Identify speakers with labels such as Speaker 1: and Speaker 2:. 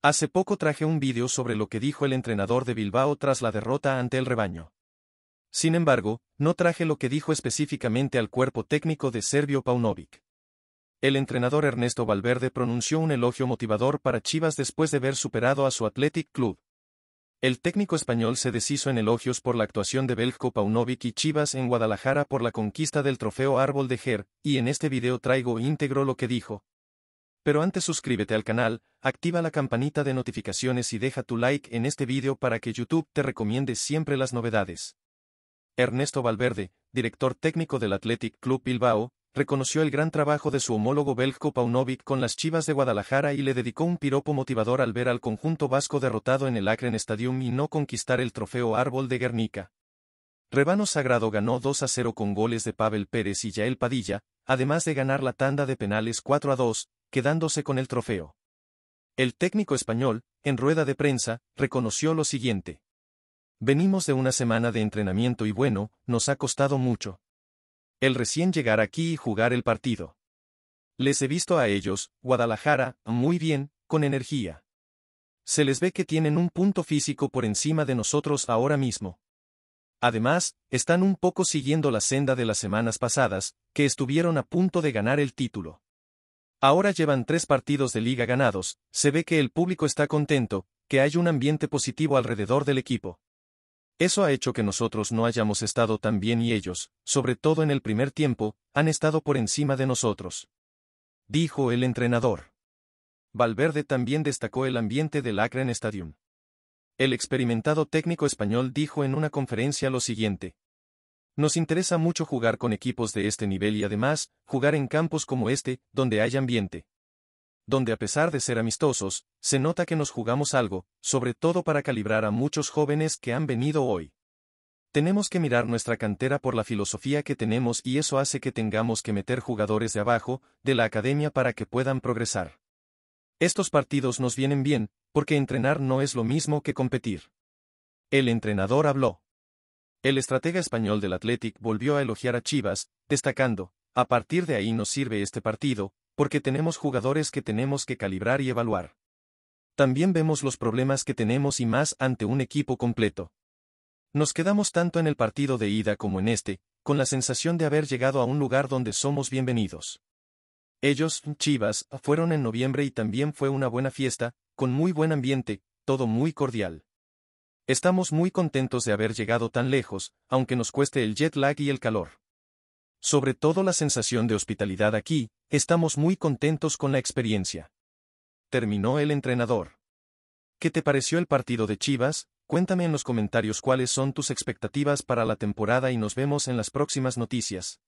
Speaker 1: Hace poco traje un vídeo sobre lo que dijo el entrenador de Bilbao tras la derrota ante el rebaño. Sin embargo, no traje lo que dijo específicamente al cuerpo técnico de Servio Paunovic. El entrenador Ernesto Valverde pronunció un elogio motivador para Chivas después de haber superado a su Athletic Club. El técnico español se deshizo en elogios por la actuación de Belko Paunovic y Chivas en Guadalajara por la conquista del trofeo Árbol de Ger, y en este video traigo íntegro lo que dijo, pero antes suscríbete al canal, activa la campanita de notificaciones y deja tu like en este vídeo para que YouTube te recomiende siempre las novedades. Ernesto Valverde, director técnico del Athletic Club Bilbao, reconoció el gran trabajo de su homólogo Belko Paunovic con las Chivas de Guadalajara y le dedicó un piropo motivador al ver al conjunto vasco derrotado en el Akron Stadium y no conquistar el trofeo Árbol de Guernica. Rebano Sagrado ganó 2 a 0 con goles de Pavel Pérez y Yael Padilla, además de ganar la tanda de penales 4 a 2, quedándose con el trofeo. El técnico español, en rueda de prensa, reconoció lo siguiente. Venimos de una semana de entrenamiento y bueno, nos ha costado mucho. El recién llegar aquí y jugar el partido. Les he visto a ellos, Guadalajara, muy bien, con energía. Se les ve que tienen un punto físico por encima de nosotros ahora mismo. Además, están un poco siguiendo la senda de las semanas pasadas, que estuvieron a punto de ganar el título. Ahora llevan tres partidos de liga ganados, se ve que el público está contento, que hay un ambiente positivo alrededor del equipo. Eso ha hecho que nosotros no hayamos estado tan bien y ellos, sobre todo en el primer tiempo, han estado por encima de nosotros. Dijo el entrenador. Valverde también destacó el ambiente del Akron Stadium. El experimentado técnico español dijo en una conferencia lo siguiente, nos interesa mucho jugar con equipos de este nivel y además, jugar en campos como este, donde hay ambiente. Donde a pesar de ser amistosos, se nota que nos jugamos algo, sobre todo para calibrar a muchos jóvenes que han venido hoy. Tenemos que mirar nuestra cantera por la filosofía que tenemos y eso hace que tengamos que meter jugadores de abajo, de la academia para que puedan progresar. Estos partidos nos vienen bien, porque entrenar no es lo mismo que competir. El entrenador habló. El estratega español del Athletic volvió a elogiar a Chivas, destacando, a partir de ahí nos sirve este partido, porque tenemos jugadores que tenemos que calibrar y evaluar. También vemos los problemas que tenemos y más ante un equipo completo. Nos quedamos tanto en el partido de ida como en este, con la sensación de haber llegado a un lugar donde somos bienvenidos. Ellos, Chivas, fueron en noviembre y también fue una buena fiesta, con muy buen ambiente, todo muy cordial. Estamos muy contentos de haber llegado tan lejos, aunque nos cueste el jet lag y el calor. Sobre todo la sensación de hospitalidad aquí, estamos muy contentos con la experiencia. Terminó el entrenador. ¿Qué te pareció el partido de Chivas? Cuéntame en los comentarios cuáles son tus expectativas para la temporada y nos vemos en las próximas noticias.